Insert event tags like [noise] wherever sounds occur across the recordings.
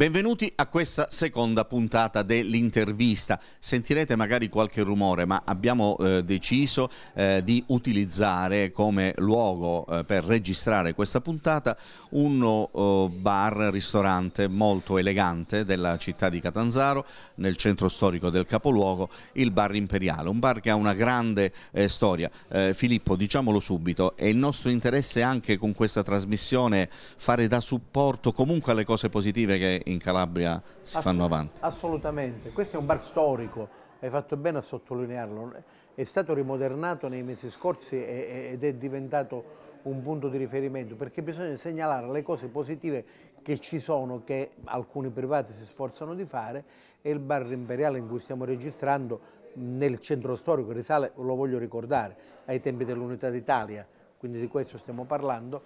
Benvenuti a questa seconda puntata dell'intervista. Sentirete magari qualche rumore, ma abbiamo eh, deciso eh, di utilizzare come luogo eh, per registrare questa puntata un oh, bar ristorante molto elegante della città di Catanzaro, nel centro storico del capoluogo, il Bar Imperiale, un bar che ha una grande eh, storia. Eh, Filippo, diciamolo subito, è il nostro interesse anche con questa trasmissione fare da supporto comunque alle cose positive che in Calabria si fanno avanti. Assolutamente, questo è un bar storico, hai fatto bene a sottolinearlo, è stato rimodernato nei mesi scorsi ed è diventato un punto di riferimento perché bisogna segnalare le cose positive che ci sono, che alcuni privati si sforzano di fare e il bar imperiale in cui stiamo registrando nel centro storico risale, lo voglio ricordare, ai tempi dell'Unità d'Italia, quindi di questo stiamo parlando.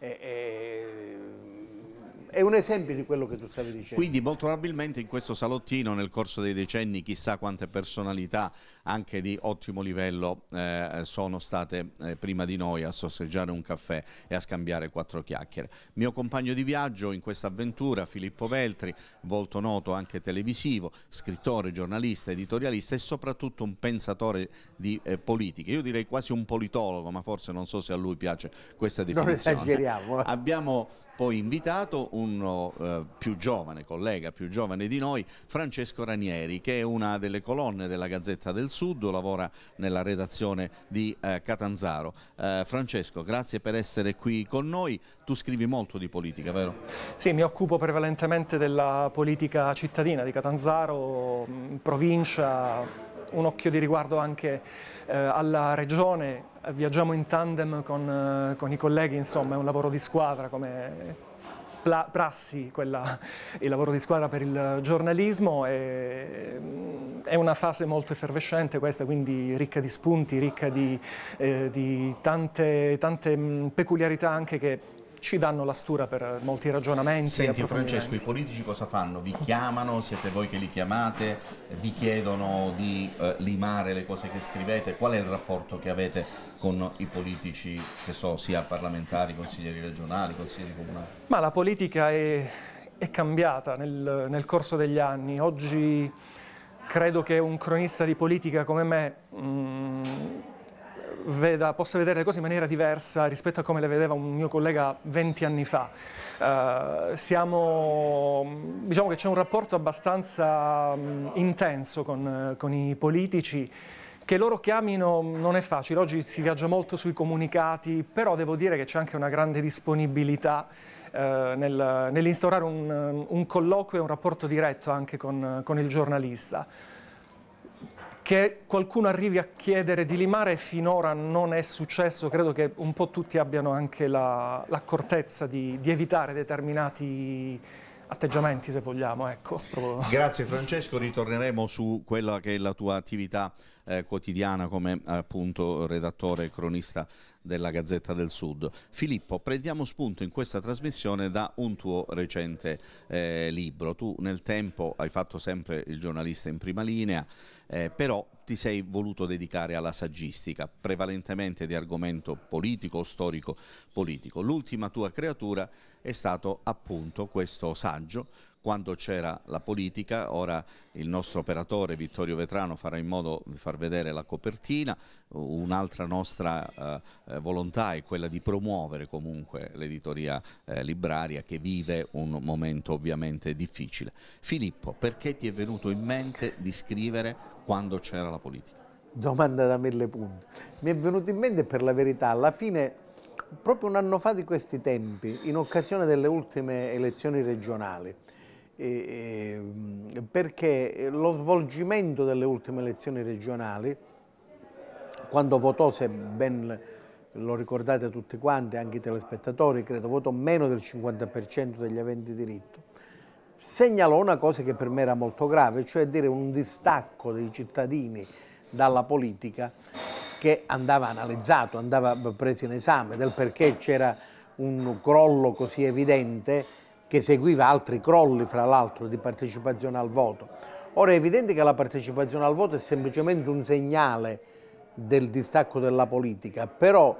E, e è un esempio di quello che tu stavi dicendo. Quindi molto probabilmente in questo salottino nel corso dei decenni chissà quante personalità anche di ottimo livello eh, sono state eh, prima di noi a sorseggiare un caffè e a scambiare quattro chiacchiere. Mio compagno di viaggio in questa avventura, Filippo Veltri, volto noto anche televisivo, scrittore, giornalista, editorialista e soprattutto un pensatore di eh, politica. Io direi quasi un politologo, ma forse non so se a lui piace questa definizione. Non esageriamo. Abbiamo poi invitato uno eh, più giovane collega, più giovane di noi, Francesco Ranieri, che è una delle colonne della Gazzetta del Sud, lavora nella redazione di eh, Catanzaro. Eh, Francesco, grazie per essere qui con noi. Tu scrivi molto di politica, vero? Sì, mi occupo prevalentemente della politica cittadina di Catanzaro, provincia, un occhio di riguardo anche eh, alla regione, viaggiamo in tandem con, eh, con, i colleghi, insomma è un lavoro di squadra come prassi, quella, il lavoro di squadra per il giornalismo e, mm, è una fase molto effervescente questa, quindi ricca di spunti, ricca di, eh, di tante, tante mm, peculiarità anche che ci danno la stura per molti ragionamenti. Senti Francesco, i politici cosa fanno? Vi chiamano, siete voi che li chiamate, vi chiedono di eh, limare le cose che scrivete, qual è il rapporto che avete con i politici, che so, sia parlamentari, consiglieri regionali, consiglieri comunali? Ma la politica è, è cambiata nel, nel corso degli anni, oggi credo che un cronista di politica come me... Mh, mm, veda, possa vedere le cose in maniera diversa rispetto a come le vedeva un mio collega 20 anni fa. Uh, siamo, diciamo che c'è un rapporto abbastanza um, intenso con, con i politici. Che loro chiamino non è facile, oggi si viaggia molto sui comunicati, però devo dire che c'è anche una grande disponibilità eh, nel, nell'instaurare un, un, colloquio e un rapporto diretto anche con, con il giornalista che qualcuno arrivi a chiedere di limare finora non è successo, credo che un po' tutti abbiano anche l'accortezza la, di, di evitare determinati atteggiamenti se vogliamo. Ecco, Grazie Francesco, ritorneremo su quella che è la tua attività eh, quotidiana come appunto redattore e cronista della Gazzetta del Sud. Filippo, prendiamo spunto in questa trasmissione da un tuo recente eh, libro. Tu nel tempo hai fatto sempre il giornalista in prima linea, eh, però ti sei voluto dedicare alla saggistica, prevalentemente di argomento politico, storico, politico. L'ultima tua creatura è stato appunto questo saggio, quando c'era la politica, ora il nostro operatore Vittorio Vetrano farà in modo di far vedere la copertina, un'altra nostra eh, eh volontà è quella di promuovere comunque l'editoria eh, libraria che vive un momento ovviamente difficile. Filippo, perché ti è venuto in mente di scrivere quando c'era la politica? Domanda da mille punti. Mi è venuto in mente per la verità, alla fine, proprio un anno fa di questi tempi, in occasione delle ultime elezioni regionali, eh, eh, perché lo svolgimento delle ultime elezioni regionali, quando votò, se ben lo ricordate tutti quanti, anche i telespettatori, credo, votò meno del 50% degli aventi diritto, segnalò una cosa che per me era molto grave, cioè dire un distacco dei cittadini dalla politica che andava analizzato, andava preso in esame del perché c'era un crollo così evidente che seguiva altri crolli, fra l'altro, di partecipazione al voto. Ora è evidente che la partecipazione al voto è semplicemente un segnale del distacco della politica, però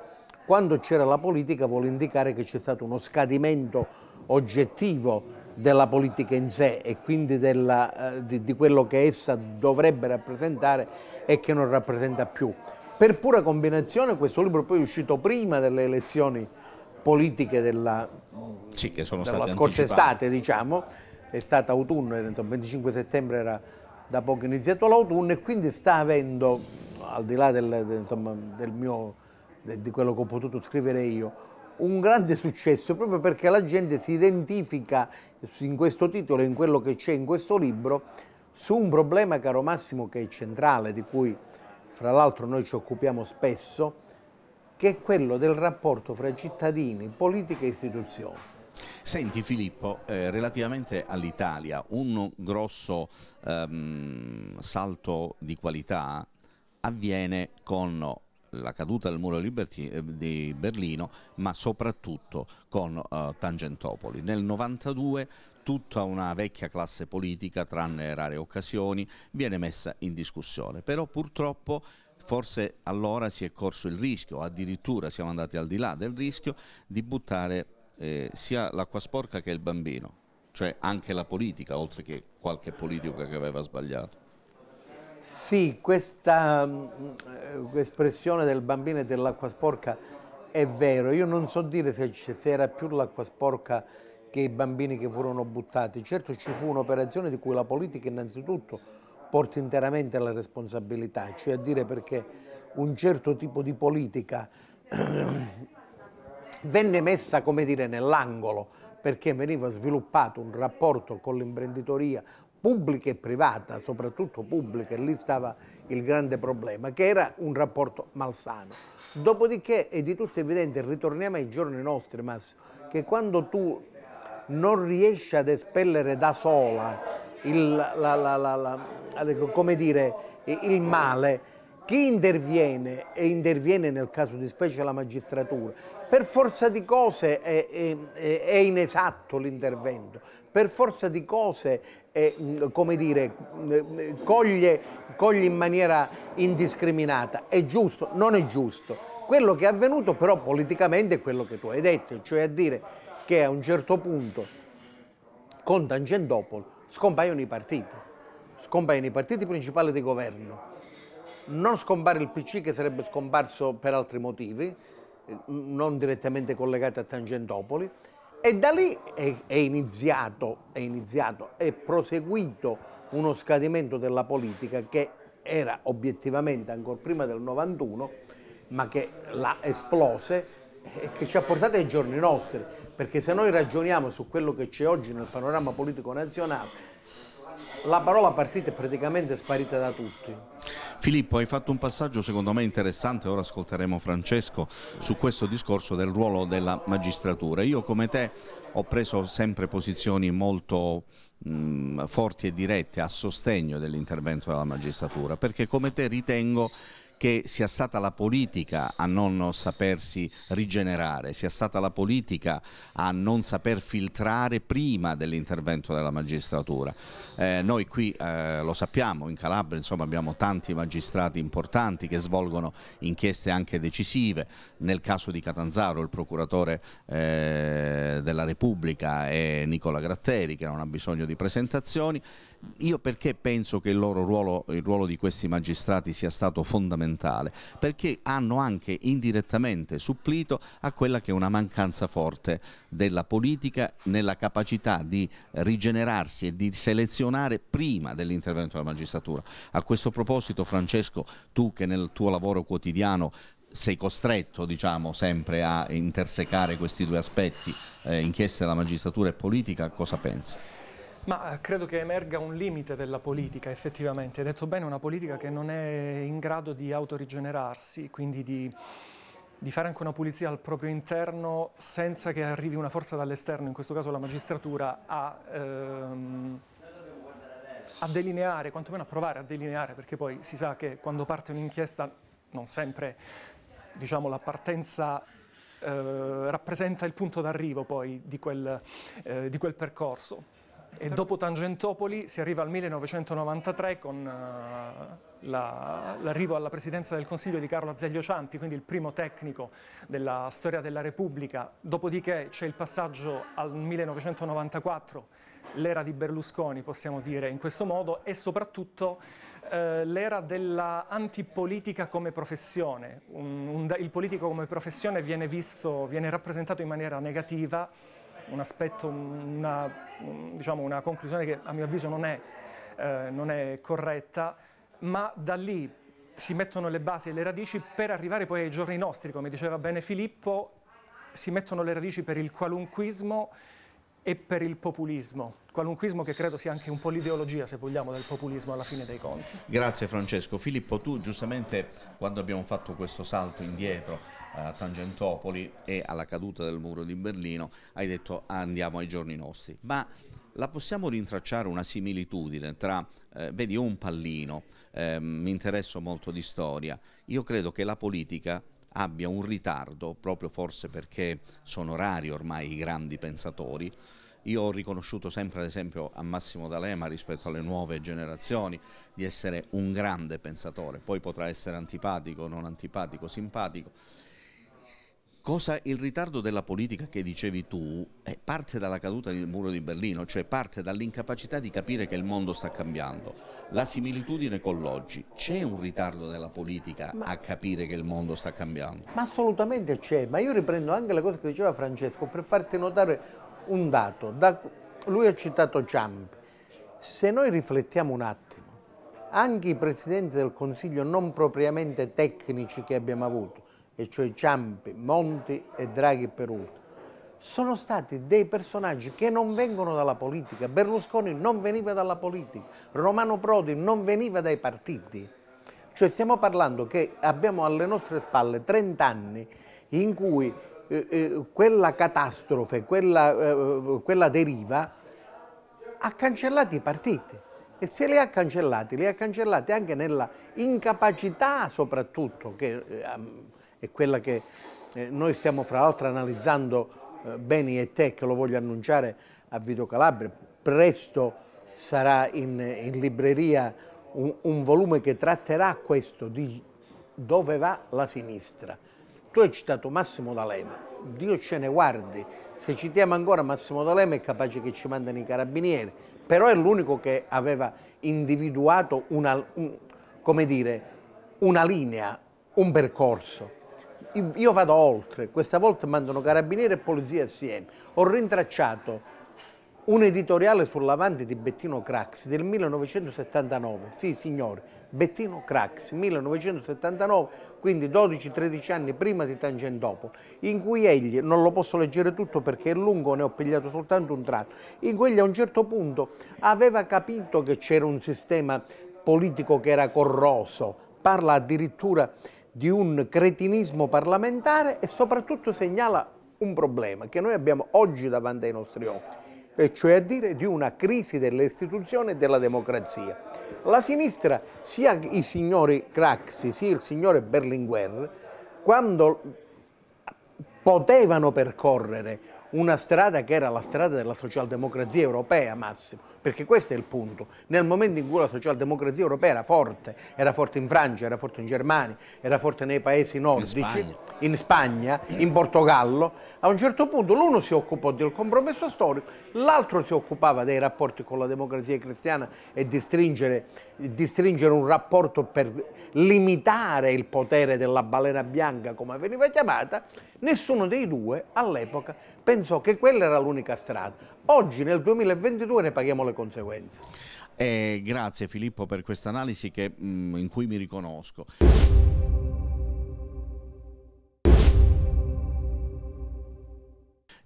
quando c'era la politica vuole indicare che c'è stato uno scadimento oggettivo della politica in sé e quindi della, eh, di, di quello che essa dovrebbe rappresentare e che non rappresenta più. Per pura combinazione questo libro poi è uscito prima delle elezioni politiche della, sì, della scorsa estate, diciamo, è stata autunno, il 25 settembre era da poco iniziato l'autunno e quindi sta avendo, al di là del, insomma, del mio, di quello che ho potuto scrivere io, un grande successo proprio perché la gente si identifica in questo titolo e in quello che c'è in questo libro su un problema, caro Massimo, che è centrale, di cui fra l'altro noi ci occupiamo spesso, che è quello del rapporto fra cittadini, politica e istituzioni. Senti Filippo, eh, relativamente all'Italia, un grosso ehm, salto di qualità avviene con la caduta del muro eh, di Berlino, ma soprattutto con eh, Tangentopoli. Nel 92 tutta una vecchia classe politica, tranne rare occasioni, viene messa in discussione, però purtroppo forse allora si è corso il rischio, addirittura siamo andati al di là del rischio di buttare eh, sia l'acqua sporca che il bambino, cioè anche la politica, oltre che qualche politico che aveva sbagliato. Sì, questa mh, mm, eh, espressione del bambino e dell'acqua sporca è vero, io non so dire se era più l'acqua sporca che i bambini che furono buttati, certo ci fu un'operazione di cui la politica innanzitutto porta interamente la responsabilità, cioè a dire perché un certo tipo di politica [clears throat] venne messa come dire nell'angolo perché veniva sviluppato un rapporto con l'imprenditoria, pubblica e privata, soprattutto pubblica, e lì stava il grande problema, che era un rapporto malsano. Dopodiché è di tutto evidente, ritorniamo ai giorni nostri Massimo, che quando tu non riesci ad espellere da sola il, la, la, la, come dire, il male, chi interviene, e interviene nel caso di specie la magistratura, per forza di cose è, è, è inesatto l'intervento, per forza di cose eh, come dire, mm, mm, coglie, coglie in maniera indiscriminata. È giusto? Non è giusto. Quello che è avvenuto però politicamente è quello che tu hai detto, cioè a dire che a un certo punto con Tangentopoli scompaiono i partiti, scompaiono i partiti principali di governo. Non scompare il PC che sarebbe scomparso per altri motivi, eh, non direttamente collegati a Tangentopoli, e da lì è, è, iniziato, è iniziato, è proseguito uno scadimento della politica che era obiettivamente ancora prima del 91, ma che la esplose e che ci ha portato ai giorni nostri, perché se noi ragioniamo su quello che c'è oggi nel panorama politico nazionale, la parola partita è praticamente sparita da tutti. Filippo hai fatto un passaggio secondo me interessante, ora ascolteremo Francesco su questo discorso del ruolo della magistratura. Io come te ho preso sempre posizioni molto mh, forti e dirette a sostegno dell'intervento della magistratura perché come te ritengo che sia stata la politica a non sapersi rigenerare, sia stata la politica a non saper filtrare prima dell'intervento della magistratura. Eh, noi qui eh, lo sappiamo, in Calabria insomma, abbiamo tanti magistrati importanti che svolgono inchieste anche decisive, nel caso di Catanzaro il procuratore eh, della Repubblica è Nicola Gratteri che non ha bisogno di presentazioni. Io perché penso che il loro ruolo, il ruolo di questi magistrati sia stato fondamentale? fondamentale perché hanno anche indirettamente supplito a quella che è una mancanza forte della politica nella capacità di rigenerarsi e di selezionare prima dell'intervento della magistratura. A questo proposito Francesco, tu che nel tuo lavoro quotidiano sei costretto diciamo, sempre a intersecare questi due aspetti, eh, inchieste della magistratura e politica, cosa pensi? Ma eh, credo che emerga un limite della politica, effettivamente. Hai detto bene, una politica che non è in grado di autorigenerarsi, quindi di, di fare anche una pulizia al proprio interno senza che arrivi una forza dall'esterno, in questo caso la magistratura, a... Ehm, a delineare, quantomeno a provare a delineare, perché poi si sa che quando parte un'inchiesta non sempre diciamo, la partenza eh, rappresenta il punto d'arrivo poi di quel, eh, di quel percorso. E dopo Tangentopoli si arriva al 1993 con uh, l'arrivo la, alla presidenza del Consiglio di Carlo Azeglio Ciampi, quindi il primo tecnico della storia della Repubblica. Dopodiché c'è il passaggio al 1994, l'era di Berlusconi, possiamo dire in questo modo, e soprattutto eh, l'era dell'antipolitica come professione. Un, un, il politico come professione viene, visto, viene rappresentato in maniera negativa un aspetto, una, diciamo, una conclusione che a mio avviso non è, eh, non è corretta, ma da lì si mettono le basi e le radici per arrivare poi ai giorni nostri, come diceva bene Filippo, si mettono le radici per il qualunquismo e per il populismo, qualunquismo che credo sia anche un po' l'ideologia, se vogliamo, del populismo alla fine dei conti. Grazie Francesco. Filippo, tu giustamente quando abbiamo fatto questo salto indietro eh, a Tangentopoli e alla caduta del muro di Berlino, hai detto andiamo ai giorni nostri, ma la possiamo rintracciare una similitudine tra, eh, vedi, io un pallino, eh, mi interesso molto di storia, io credo che la politica abbia un ritardo, proprio forse perché sono rari ormai i grandi pensatori. Io ho riconosciuto sempre, ad esempio, a Massimo D'Alema rispetto alle nuove generazioni di essere un grande pensatore, poi potrà essere antipatico, non antipatico, simpatico cosa il ritardo della politica che dicevi tu eh, parte dalla caduta del muro di Berlino, cioè parte dall'incapacità di capire che il mondo sta cambiando. La similitudine con l'oggi, c'è un ritardo della politica ma, a capire che il mondo sta cambiando? Ma assolutamente c'è, ma io riprendo anche la cosa che diceva Francesco per farti notare un dato. Da, lui ha citato Ciampi. Se noi riflettiamo un attimo, anche i presidenti del Consiglio non propriamente tecnici che abbiamo avuto, e cioè Ciampi, Monti e Draghi per ultimo, sono stati dei personaggi che non vengono dalla politica. Berlusconi non veniva dalla politica, Romano Prodi non veniva dai partiti. Cioè stiamo parlando che abbiamo alle nostre spalle 30 anni in cui eh, eh, quella catastrofe, quella, eh, eh, quella deriva ha cancellato i partiti e se li ha cancellati, li ha cancellati anche nella incapacità soprattutto che eh, è quella che eh, noi stiamo fra l'altro analizzando eh, Beni e che lo voglio annunciare a Vito Calabria, presto sarà in, in libreria un, un, volume che tratterà questo, di dove va la sinistra. Tu hai citato Massimo D'Alema, Dio ce ne guardi, se citiamo ancora Massimo D'Alema è capace che ci mandano i carabinieri, però è l'unico che aveva individuato una, un, dire, una linea, un percorso io vado oltre, questa volta mandano carabinieri e polizia assieme. Ho rintracciato un editoriale sull'avanti di Bettino Craxi del 1979, sì signori, Bettino Craxi, 1979, quindi 12-13 anni prima di Tangentopoli, in cui egli, non lo posso leggere tutto perché è lungo, ne ho pigliato soltanto un tratto, in cui egli a un certo punto aveva capito che c'era un sistema politico che era corroso, parla addirittura di un cretinismo parlamentare e soprattutto segnala un problema che noi abbiamo oggi davanti ai nostri occhi e cioè a dire di una crisi delle istituzioni e della democrazia. La sinistra, sia i signori Craxi sia il signore Berlinguer, quando potevano percorrere una strada che era la strada della socialdemocrazia europea, Massimo, perché questo è il punto. Nel momento in cui la socialdemocrazia europea era forte, era forte in Francia, era forte in Germania, era forte nei paesi nordici, in Spagna, in, Spagna, in Portogallo, a un certo punto l'uno si occupò del compromesso storico, l'altro si occupava dei rapporti con la democrazia cristiana e di stringere, di stringere un rapporto per limitare il potere della balena bianca, come veniva chiamata, nessuno dei due all'epoca pensò che quella era l'unica strada. Oggi nel 2022 ne paghiamo le conseguenze. Eh, grazie Filippo per questa analisi mm, in cui mi riconosco.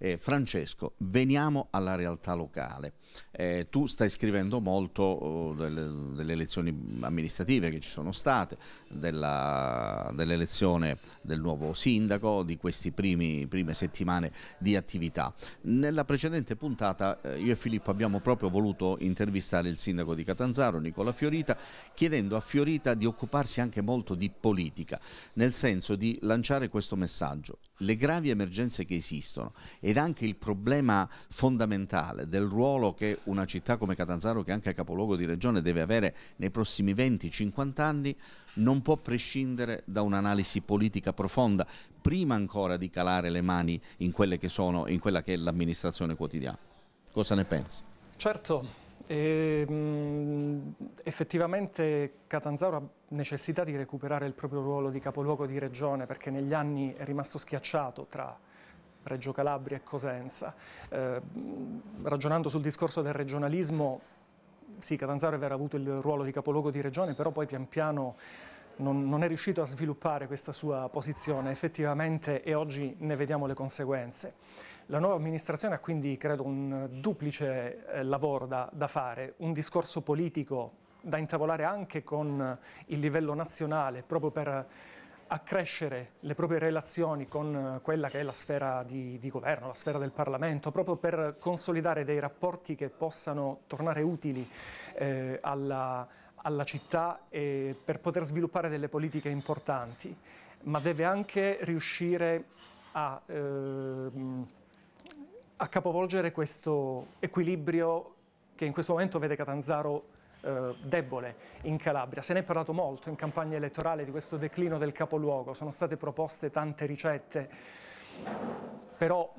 Eh, Francesco, veniamo alla realtà locale. Eh, tu stai scrivendo molto oh, delle, delle, elezioni amministrative che ci sono state, dell'elezione dell del nuovo sindaco, di queste prime settimane di attività. Nella precedente puntata eh, io e Filippo abbiamo proprio voluto intervistare il sindaco di Catanzaro, Nicola Fiorita, chiedendo a Fiorita di occuparsi anche molto di politica, nel senso di lanciare questo messaggio. Le gravi emergenze che esistono e ed anche il problema fondamentale del ruolo che una città come Catanzaro, che è anche capoluogo di regione, deve avere nei prossimi 20-50 anni, non può prescindere da un'analisi politica profonda, prima ancora di calare le mani in, che sono, in quella che è l'amministrazione quotidiana. Cosa ne pensi? Certo, e, ehm, effettivamente Catanzaro ha necessità di recuperare il proprio ruolo di capoluogo di regione perché negli anni è rimasto schiacciato tra Reggio Calabria e Cosenza. Eh, ragionando sul discorso del regionalismo, sì, Catanzaro aveva avuto il ruolo di capoluogo di regione, però poi pian piano non, non, è riuscito a sviluppare questa sua posizione effettivamente e oggi ne vediamo le conseguenze. La nuova amministrazione ha quindi, credo, un duplice eh, lavoro da, da fare, un discorso politico da intavolare anche con il livello nazionale, proprio per accrescere le proprie relazioni con eh, quella che è la sfera di, di, governo, la sfera del Parlamento, proprio per consolidare dei rapporti che possano tornare utili eh, alla, alla città e per poter sviluppare delle politiche importanti, ma deve anche riuscire a, eh, a capovolgere questo equilibrio che in questo momento vede Catanzaro eh, debole in Calabria. Se ne è parlato molto in campagna elettorale di questo declino del capoluogo, sono state proposte tante ricette, però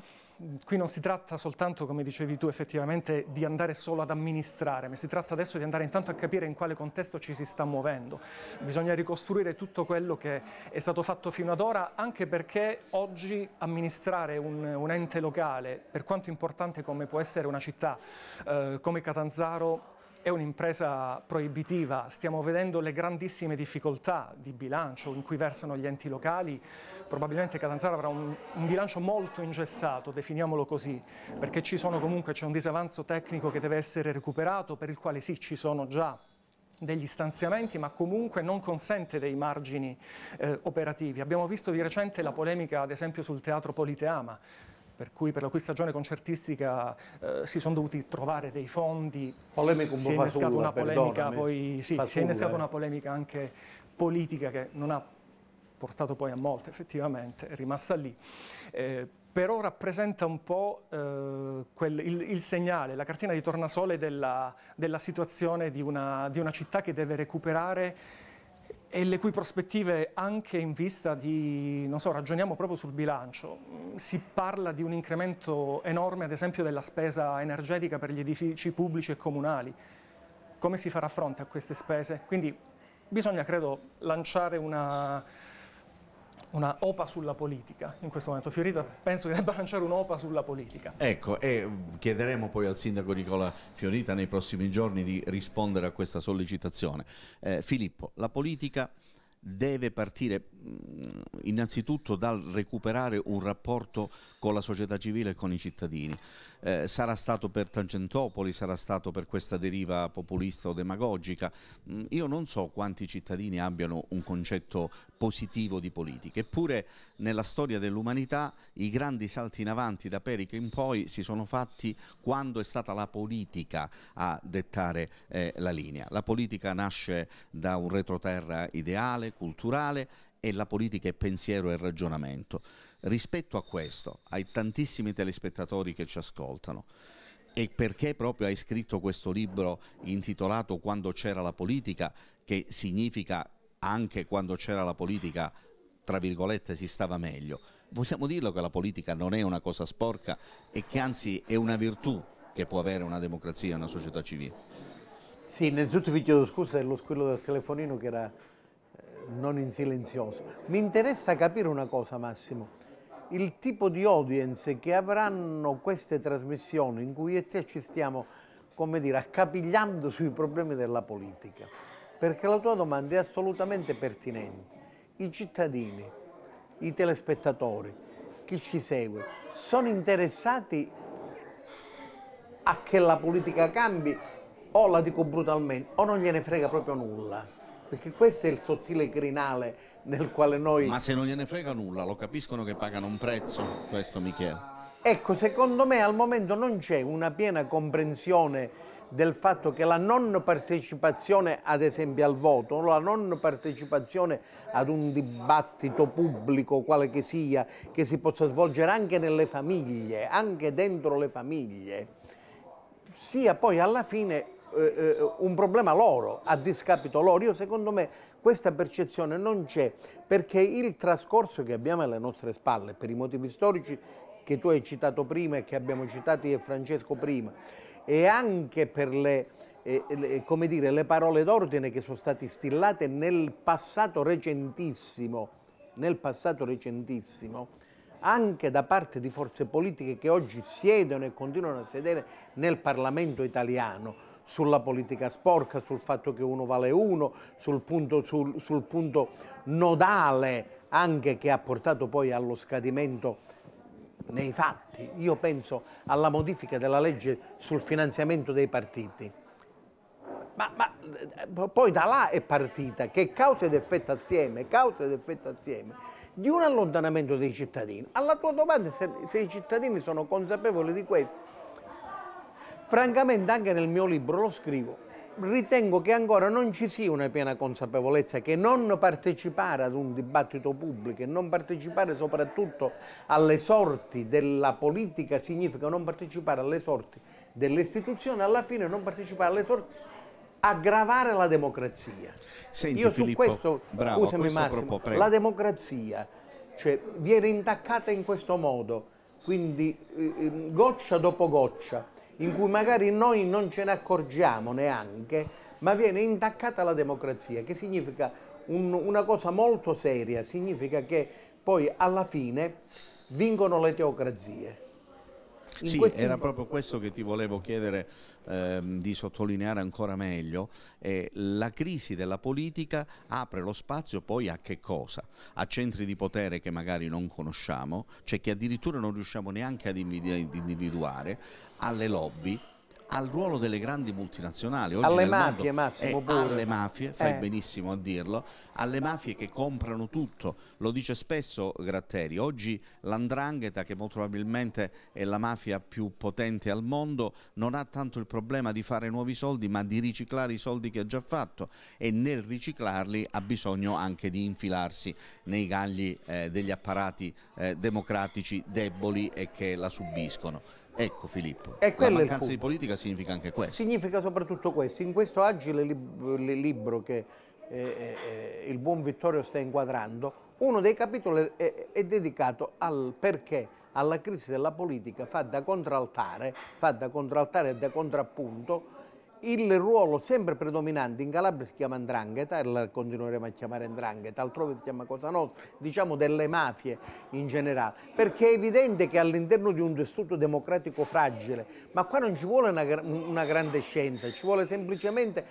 mm, qui non si tratta soltanto, come dicevi tu, effettivamente di andare solo ad amministrare, ma si tratta adesso di andare intanto a capire in quale contesto ci si sta muovendo. Bisogna ricostruire tutto quello che è stato fatto fino ad ora, anche perché oggi amministrare un, un ente locale, per quanto importante come può essere una città eh, come Catanzaro, è un'impresa proibitiva, stiamo vedendo le grandissime difficoltà di bilancio in cui versano gli enti locali, probabilmente Catanzaro avrà un, un bilancio molto ingessato, definiamolo così, perché ci sono comunque, c'è un disavanzo tecnico che deve essere recuperato, per il quale sì, ci sono già degli stanziamenti ma comunque non consente dei margini eh, operativi. Abbiamo visto di recente la polemica ad esempio sul teatro Politeama, per cui per la cui stagione concertistica eh, si sono dovuti trovare dei fondi, Polemico si è innescata una polemica, eh. poi, sì, si è innescata una polemica anche politica che non ha portato poi a molto effettivamente, è rimasta lì. Eh, però rappresenta un po' eh, quel, il, il, segnale, la cartina di tornasole della, della situazione di una, di una città che deve recuperare e le cui prospettive anche in vista di, non so, ragioniamo proprio sul bilancio, mm, si parla di un incremento enorme ad esempio della spesa energetica per gli edifici pubblici e comunali, come si farà fronte a queste spese? Quindi bisogna credo lanciare una una OPA sulla politica in questo momento. Fiorita penso che debba lanciare [laughs] un'OPA sulla politica. Ecco, e chiederemo poi al sindaco Nicola Fiorita nei prossimi giorni di rispondere a questa sollecitazione. Eh, Filippo, la politica deve partire mm, innanzitutto dal recuperare un rapporto con la società civile e con i cittadini eh, sarà stato per Tangentopoli, sarà stato per questa deriva populista o demagogica. Mm, io non so quanti cittadini abbiano un concetto positivo di politica, eppure nella storia dell'umanità i grandi salti in avanti da Perico in poi si sono fatti quando è stata la politica a dettare eh, la linea. La politica nasce da un retroterra ideale, culturale e la politica è pensiero e ragionamento rispetto a questo, ai tantissimi telespettatori che ci ascoltano, e perché proprio hai scritto questo libro intitolato Quando c'era la politica, che significa anche quando c'era la politica, tra virgolette, si stava meglio. Vogliamo dirlo che la politica non è una cosa sporca e che anzi è una virtù che può avere una democrazia e una società civile. Sì, innanzitutto vi chiedo scusa dello squillo del telefonino che era eh, non in silenzioso. Mi interessa capire una cosa, Massimo il tipo di audience che avranno queste trasmissioni in cui e te ci stiamo, come dire, accapigliando sui problemi della politica. Perché la tua domanda è assolutamente pertinente. I cittadini, i telespettatori, chi ci segue, sono interessati a che la politica cambi o la dico brutalmente o non gliene frega proprio nulla perché questo è il sottile crinale nel quale noi... Ma se non gliene frega nulla, lo capiscono che pagano un prezzo, questo Michele. Ecco, secondo me al momento non c'è una piena comprensione del fatto che la non partecipazione ad esempio al voto, la non partecipazione ad un dibattito pubblico quale che sia, che si possa svolgere anche nelle famiglie, anche dentro le famiglie, sia poi alla fine eh, eh, un problema loro, a discapito loro. Io secondo me questa percezione non c'è perché il trascorso che abbiamo alle nostre spalle, per i motivi storici che tu hai citato prima e che abbiamo citato io e Francesco prima, e anche per le, eh, le, dire, le parole d'ordine che sono state stillate nel passato recentissimo, nel passato recentissimo, anche da parte di forze politiche che oggi siedono e continuano a sedere nel Parlamento italiano, sulla politica sporca, sul fatto che uno vale uno, sul punto, sul, sul punto nodale anche che ha portato poi allo scadimento nei fatti. Io penso alla modifica della legge sul finanziamento dei partiti. Ma, ma, eh, poi da là è partita che causa ed effetto assieme, causa ed effetto assieme di un allontanamento dei cittadini. Alla tua domanda se, se i cittadini sono consapevoli di questo, Francamente anche nel mio libro lo scrivo, ritengo che ancora non ci sia una piena consapevolezza che non partecipare ad un dibattito pubblico e non partecipare soprattutto alle sorti della politica significa non partecipare alle sorti delle istituzioni, alla fine non partecipare alle sorti aggravare la democrazia. Senti, Io su Filippo, questo, bravo, scusami questo Massimo, proprio, la democrazia cioè, viene intaccata in questo modo, quindi eh, eh goccia dopo goccia in cui magari noi non ce ne accorgiamo neanche, ma viene intaccata la democrazia, che significa un, una cosa molto seria, significa che poi alla fine vincono le teocrazie. Sì, questi... era proprio questo che ti volevo chiedere ehm, di sottolineare ancora meglio. Eh, la crisi della politica apre lo spazio poi a che cosa? A centri di potere che magari non conosciamo, cioè che addirittura non riusciamo neanche ad individuare, alle lobby al ruolo delle grandi multinazionali. Oggi alle mafie, Massimo Burro. Alle mafie, fai eh. benissimo a dirlo, alle mafie che comprano tutto. Lo dice spesso Gratteri. Oggi l'andrangheta, che molto probabilmente è la mafia più potente al mondo, non ha tanto il problema di fare nuovi soldi, ma di riciclare i soldi che ha già fatto e nel riciclarli ha bisogno anche di infilarsi nei gagli eh, degli apparati eh, democratici deboli e che la subiscono. Ecco Filippo, e la mancanza di politica significa anche questo. Significa soprattutto questo, in questo agile lib libro che eh, eh, il buon Vittorio sta inquadrando, uno dei capitoli è, è dedicato al perché alla crisi della politica fa da contraltare, fa da contraltare e da contrappunto il ruolo sempre predominante in Calabria si chiama Ndrangheta, e continueremo a chiamare Ndrangheta, altrove si chiama Cosa Nostra, diciamo delle mafie in generale, perché è evidente che all'interno di un tessuto democratico fragile, ma qua non ci vuole una, una grande scienza, ci vuole semplicemente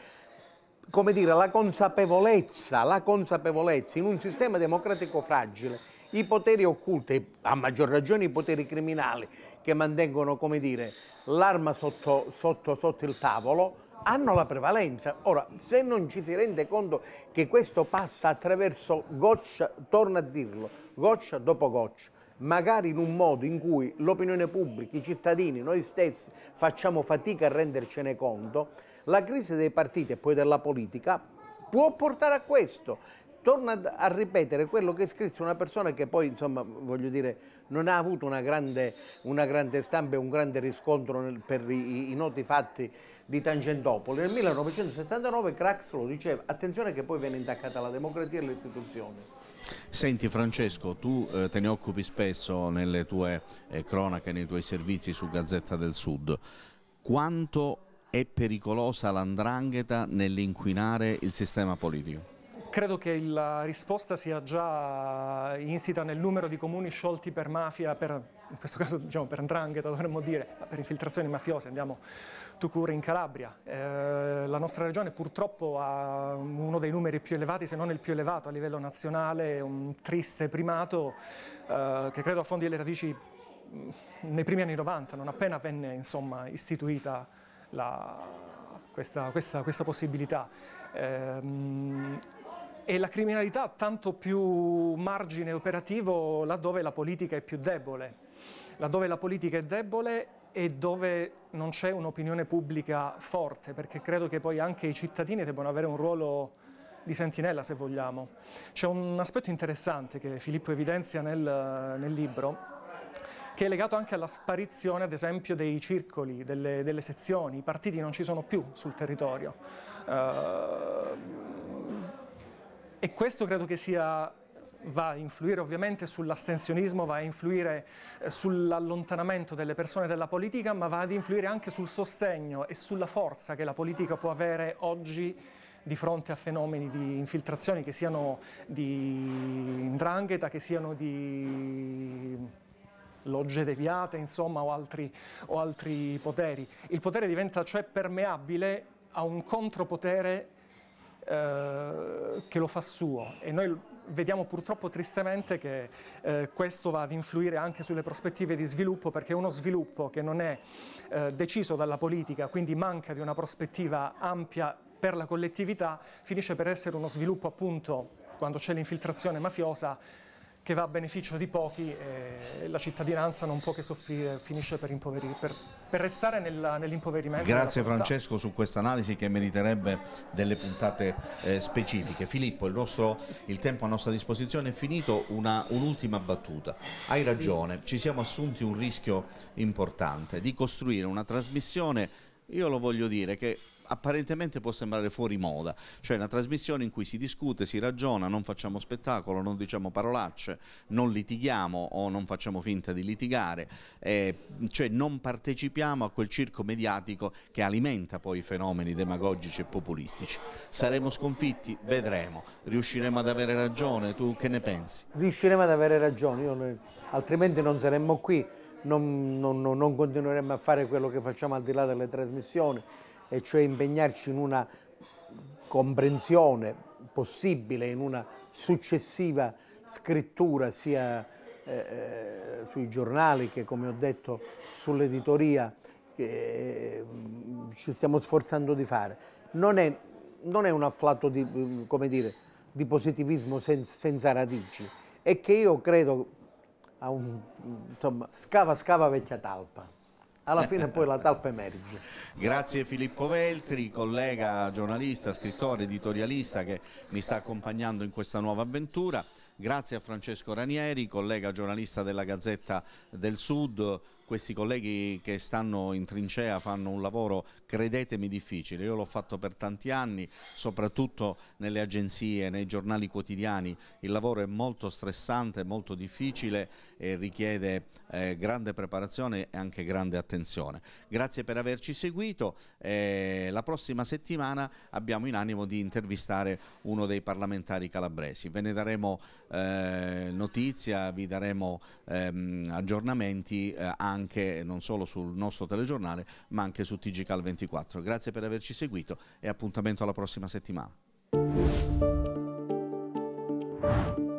come dire, la consapevolezza, la consapevolezza in un sistema democratico fragile, i poteri occulti, a maggior ragione i poteri criminali che mantengono, come dire, l'arma sotto, sotto, sotto, il tavolo hanno la prevalenza. Ora, se non ci si rende conto che questo passa attraverso goccia, torno a dirlo, goccia dopo goccia, magari in un modo in cui l'opinione pubblica, i cittadini, noi stessi facciamo fatica a rendercene conto, la crisi dei partiti e poi della politica può portare a questo. Torno a ripetere quello che scrisse una persona che poi, insomma, voglio dire, non ha avuto una grande, una grande stampa e un grande riscontro per i, i noti fatti di Tangentopoli. Nel 1979 Crax lo diceva, attenzione che poi viene intaccata la democrazia e le istituzioni. Senti Francesco, tu eh, te ne occupi spesso nelle tue eh, cronache, nei tuoi servizi su Gazzetta del Sud. Quanto è pericolosa l'andrangheta nell'inquinare il sistema politico? Credo che la risposta sia già insita nel numero di comuni sciolti per mafia, per, in questo caso diciamo per ndrangheta dovremmo dire, ma per infiltrazioni mafiose, andiamo tu cure in Calabria. Eh, la nostra regione purtroppo ha uno dei numeri più elevati, se non il più elevato a livello nazionale, un triste primato eh, che credo affondi le radici nei primi anni 90, non appena venne insomma, istituita la, questa, questa, questa, possibilità. Eh, e la criminalità ha tanto più margine operativo laddove la politica è più debole, laddove la politica è debole e dove non c'è un'opinione pubblica forte, perché credo che poi anche i cittadini debbano avere un ruolo di sentinella se vogliamo. C'è un aspetto interessante che Filippo evidenzia nel, nel, libro che è legato anche alla sparizione, ad esempio, dei circoli, delle, delle sezioni. I partiti non ci sono più sul territorio. Uh, e questo credo che sia va a influire ovviamente sull'astensionismo, va a influire eh, sull'allontanamento delle persone dalla politica, ma va ad influire anche sul sostegno e sulla forza che la politica può avere oggi di fronte a fenomeni di infiltrazioni che siano di ndrangheta, che siano di logge deviate, insomma, o altri, o altri poteri. Il potere diventa cioè permeabile a un contropotere eh, che lo fa suo e noi vediamo purtroppo tristemente che eh, questo va ad influire anche sulle prospettive di sviluppo perché uno sviluppo che non è eh, deciso dalla politica, quindi manca di una prospettiva ampia per la collettività, finisce per essere uno sviluppo appunto quando c'è l'infiltrazione mafiosa che va a beneficio di pochi e eh, la cittadinanza non può che soffrire, finisce per, per, per restare nell'impoverimento. Grazie Francesco su questa analisi che meriterebbe delle puntate eh, specifiche. Filippo, il, nostro, il, tempo a nostra disposizione è finito, un'ultima un battuta. Hai ragione, ci siamo assunti un rischio importante di costruire una trasmissione, io lo voglio dire, che apparentemente può sembrare fuori moda, cioè una trasmissione in cui si discute, si ragiona, non facciamo spettacolo, non diciamo parolacce, non litighiamo o non facciamo finta di litigare, eh, cioè non partecipiamo a quel circo mediatico che alimenta poi i fenomeni demagogici e populistici. Saremo sconfitti? Vedremo. Riusciremo ad avere ragione? Tu che ne pensi? Riusciremo ad avere ragione, Io, altrimenti non saremmo qui. Non, non, non, continueremo a fare quello che facciamo al di là delle trasmissioni, e cioè impegnarci in una comprensione possibile, in una successiva scrittura sia eh, eh sui giornali che come ho detto sull'editoria che mm, ci stiamo sforzando di fare. Non è, non è un afflato di, mm, dire, di positivismo sen, senza radici, è che io credo a un, mm, insomma, scava scava vecchia talpa alla fine poi la talpa emerge. [laughs] Grazie Filippo Veltri, collega giornalista, scrittore, editorialista che mi sta accompagnando in questa nuova avventura. Grazie a Francesco Ranieri, collega giornalista della Gazzetta del Sud, questi colleghi che stanno in trincea fanno un lavoro, credetemi, difficile. Io l'ho fatto per tanti anni, soprattutto nelle agenzie, nei giornali quotidiani. Il lavoro è molto stressante, molto difficile e richiede eh, grande preparazione e anche grande attenzione. Grazie per averci seguito. Eh, la prossima settimana abbiamo in animo di intervistare uno dei parlamentari calabresi. Ve ne daremo eh, notizia, vi daremo ehm, aggiornamenti eh, anche anche non solo sul nostro telegiornale ma anche su TG Cal 24. Grazie per averci seguito e appuntamento alla prossima settimana.